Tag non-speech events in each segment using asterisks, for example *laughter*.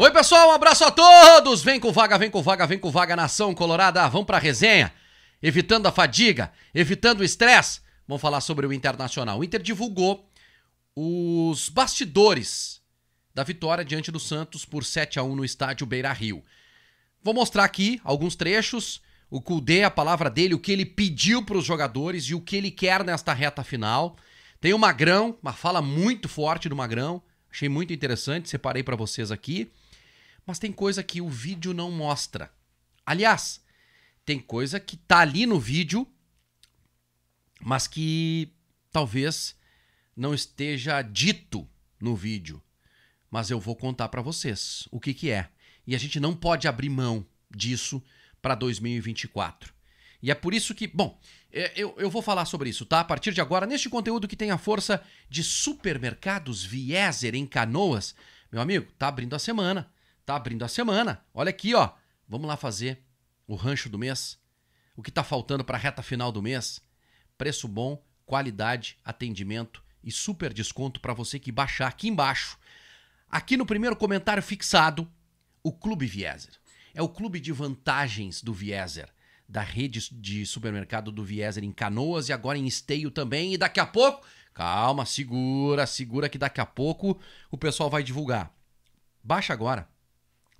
Oi, pessoal, um abraço a todos! Vem com vaga, vem com vaga, vem com vaga, nação colorada, vamos pra resenha. Evitando a fadiga, evitando o estresse, vamos falar sobre o Internacional. O Inter divulgou os bastidores da vitória diante do Santos por 7 a 1 no estádio Beira-Rio. Vou mostrar aqui alguns trechos, o Kudê, a palavra dele, o que ele pediu para os jogadores e o que ele quer nesta reta final. Tem o Magrão, uma fala muito forte do Magrão, achei muito interessante, separei para vocês aqui. Mas tem coisa que o vídeo não mostra. Aliás, tem coisa que tá ali no vídeo, mas que talvez não esteja dito no vídeo. Mas eu vou contar para vocês o que que é. E a gente não pode abrir mão disso para 2024. E é por isso que, bom, é, eu, eu vou falar sobre isso, tá? A partir de agora, neste conteúdo que tem a força de supermercados Vieser em Canoas, meu amigo, tá abrindo a semana. Tá abrindo a semana. Olha aqui, ó. Vamos lá fazer o rancho do mês. O que está faltando para a reta final do mês? Preço bom, qualidade, atendimento e super desconto para você que baixar aqui embaixo. Aqui no primeiro comentário fixado, o Clube Vieser. É o clube de vantagens do Vieser, da rede de supermercado do Vieser em Canoas e agora em Esteio também. E daqui a pouco, calma, segura, segura que daqui a pouco o pessoal vai divulgar. Baixa agora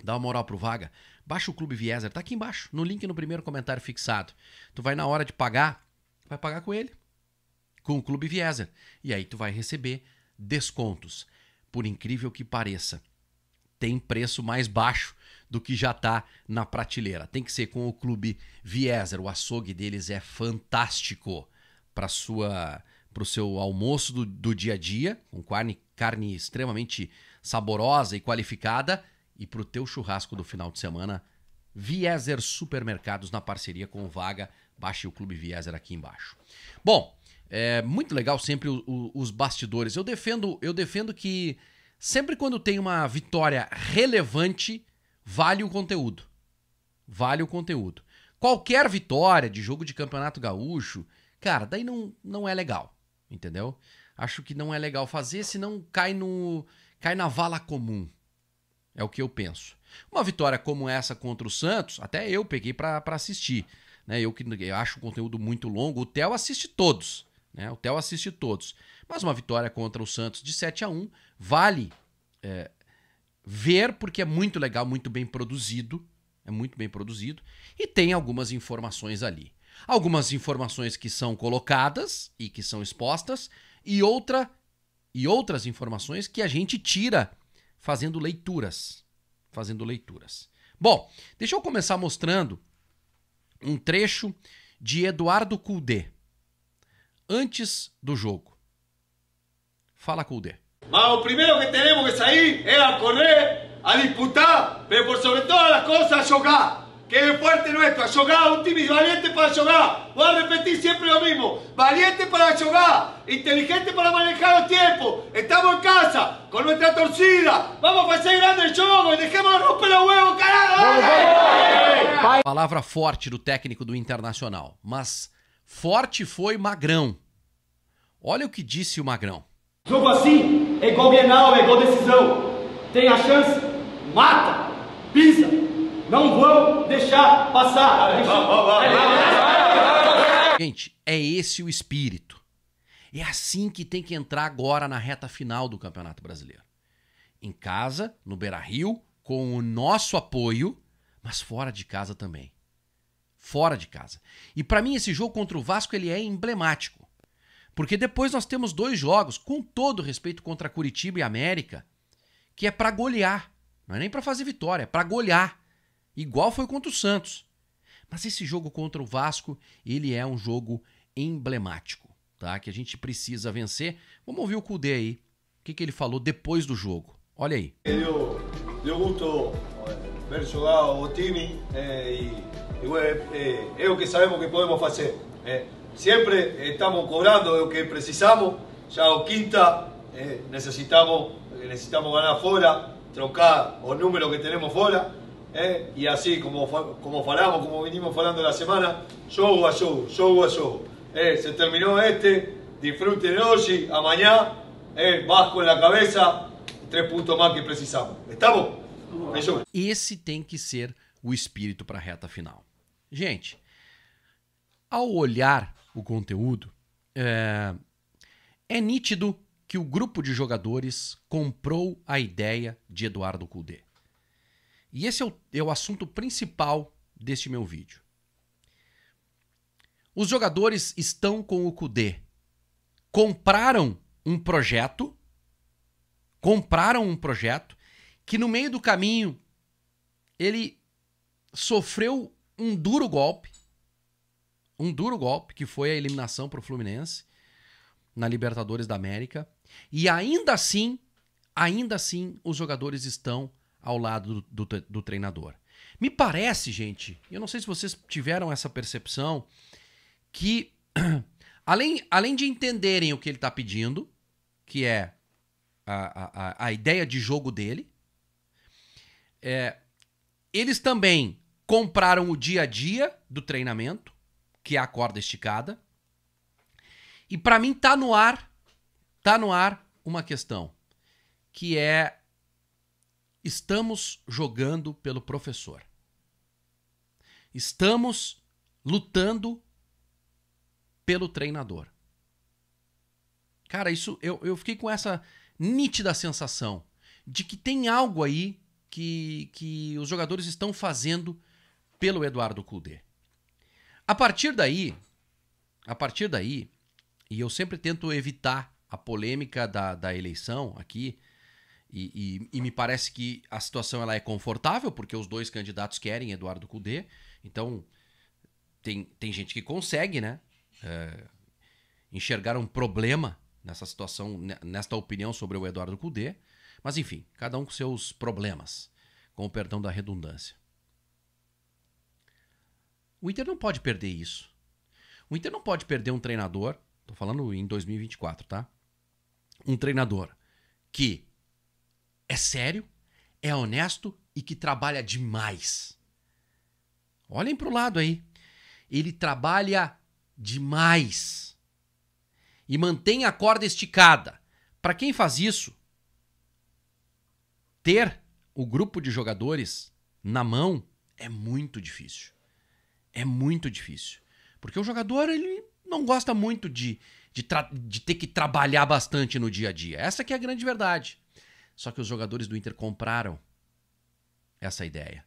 Dá uma moral pro Vaga. Baixa o Clube Vieser, tá aqui embaixo, no link no primeiro comentário fixado. Tu vai na hora de pagar, vai pagar com ele, com o Clube Vieser. E aí tu vai receber descontos. Por incrível que pareça, tem preço mais baixo do que já tá na prateleira. Tem que ser com o Clube Vieser. O açougue deles é fantástico para sua para o seu almoço do, do dia a dia, com carne, carne extremamente saborosa e qualificada e para o teu churrasco do final de semana, Vieser Supermercados na parceria com o Vaga. Baixe o Clube Vieser aqui embaixo. Bom, é muito legal sempre o, o, os bastidores. Eu defendo, eu defendo que sempre quando tem uma vitória relevante, vale o conteúdo. Vale o conteúdo. Qualquer vitória de jogo de campeonato gaúcho, cara, daí não, não é legal, entendeu? Acho que não é legal fazer, senão cai no cai na vala comum, é o que eu penso. Uma vitória como essa contra o Santos, até eu peguei para assistir. Né? Eu que eu acho o conteúdo muito longo. O Theo assiste todos. Né? O Theo assiste todos. Mas uma vitória contra o Santos de 7 a 1 vale é, ver, porque é muito legal, muito bem produzido. É muito bem produzido. E tem algumas informações ali. Algumas informações que são colocadas e que são expostas, e outra e outras informações que a gente tira fazendo leituras. Fazendo leituras. Bom, deixa eu começar mostrando um trecho de Eduardo Cudê, antes do jogo. Fala, Cudê. Mas ah, o primeiro que temos que sair é a correr, a disputar, mas por sobre todas as coisas, a jogar que es parte a Yoga, un time valiente para jogar Voy a repetir siempre lo mismo. Valiente para jogar inteligente para manejar los tiempos. Estamos en casa, con nuestra torcida. Vamos a hacer grande el jogo y dejemos romper los huevos, caralho. Palavra forte do técnico do Internacional, mas forte foi Magrão. Olha o que disse o Magrão. Jogo assim é igual Bienal, é igual decisão. Tem a chance, mata, pisa, não vão deixar passar. Gente, é esse o espírito. É assim que tem que entrar agora na reta final do Campeonato Brasileiro. Em casa, no Beira Rio, com o nosso apoio, mas fora de casa também. Fora de casa. E para mim esse jogo contra o Vasco ele é emblemático. Porque depois nós temos dois jogos, com todo respeito contra Curitiba e América, que é para golear. Não é nem para fazer vitória, é para golear. Igual foi contra o Santos. Mas esse jogo contra o Vasco, ele é um jogo emblemático, tá? Que a gente precisa vencer. Vamos ouvir o Cudê aí. O que, que ele falou depois do jogo? Olha aí. Eu, eu gosto ver jogar o time eh, é, e, e é, é, o que sabemos que podemos fazer. É, eh, sempre estamos cobrando o que precisamos. Já o quinta eh, necessitamos, necessitamos ganhar fora, trocar o número que temos fora. ¿Eh? Y así, como, como falamos, como vinimos falando la semana, show a show, show a show. ¿Eh? Se terminó este, disfruten hoy, a mañana, ¿eh? vasco en la cabeza, tres puntos más que precisamos. ¿Estamos? Esse tem que ser o espírito para a reta final. Gente, ao olhar o conteúdo, é, é nítido que o grupo de jogadores comprou a ideia de Eduardo Cudê. E esse é o, é o assunto principal deste meu vídeo. Os jogadores estão com o Kudê. Compraram um projeto, compraram um projeto que no meio do caminho ele sofreu um duro golpe, um duro golpe que foi a eliminação para o Fluminense na Libertadores da América. E ainda assim, ainda assim, os jogadores estão ao lado do, do, do treinador. Me parece, gente, eu não sei se vocês tiveram essa percepção, que *clears throat* além, além de entenderem o que ele está pedindo, que é a, a, a ideia de jogo dele, é, eles também compraram o dia a dia do treinamento, que é a corda esticada. E para mim tá no ar, tá no ar uma questão, que é Estamos jogando pelo professor. Estamos lutando pelo treinador. Cara, isso eu, eu fiquei com essa nítida sensação de que tem algo aí que, que os jogadores estão fazendo pelo Eduardo Cudê. A partir daí, a partir daí, e eu sempre tento evitar a polêmica da, da eleição aqui, e, e, e, me parece que a situação ela é confortável, porque os dois candidatos querem Eduardo Cudê. Então, tem, tem gente que consegue, né? É, enxergar um problema nessa situação, nesta opinião sobre o Eduardo Cudê. Mas, enfim, cada um com seus problemas, com o perdão da redundância. O Inter não pode perder isso. O Inter não pode perder um treinador, tô falando em 2024, tá? Um treinador que é sério, é honesto e que trabalha demais. Olhem para o lado aí. Ele trabalha demais. E mantém a corda esticada. Para quem faz isso, ter o grupo de jogadores na mão é muito difícil. É muito difícil. Porque o jogador ele não gosta muito de, de, de ter que trabalhar bastante no dia a dia. Essa que é a grande verdade. Só que os jogadores do Inter compraram essa ideia.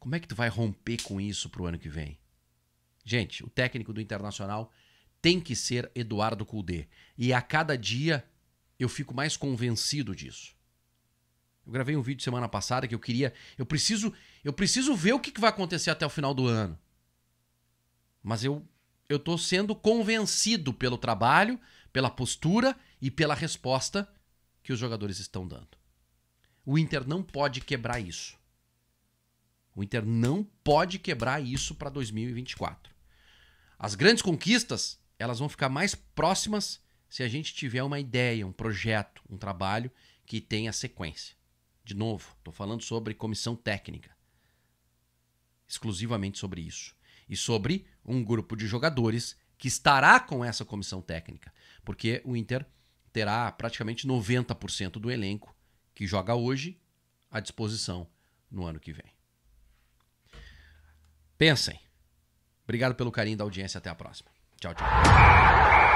Como é que tu vai romper com isso pro ano que vem? Gente, o técnico do Internacional tem que ser Eduardo Cudê. E a cada dia eu fico mais convencido disso. Eu gravei um vídeo semana passada que eu queria, eu preciso, eu preciso ver o que vai acontecer até o final do ano. Mas eu eu sendo convencido pelo trabalho, pela postura e pela resposta que os jogadores estão dando. O Inter não pode quebrar isso. O Inter não pode quebrar isso para 2024. As grandes conquistas, elas vão ficar mais próximas se a gente tiver uma ideia, um projeto, um trabalho que tenha sequência. De novo, estou falando sobre comissão técnica. Exclusivamente sobre isso. E sobre um grupo de jogadores que estará com essa comissão técnica. Porque o Inter terá praticamente 90% do elenco que joga hoje à disposição no ano que vem. Pensem. Obrigado pelo carinho da audiência. Até a próxima. Tchau, tchau.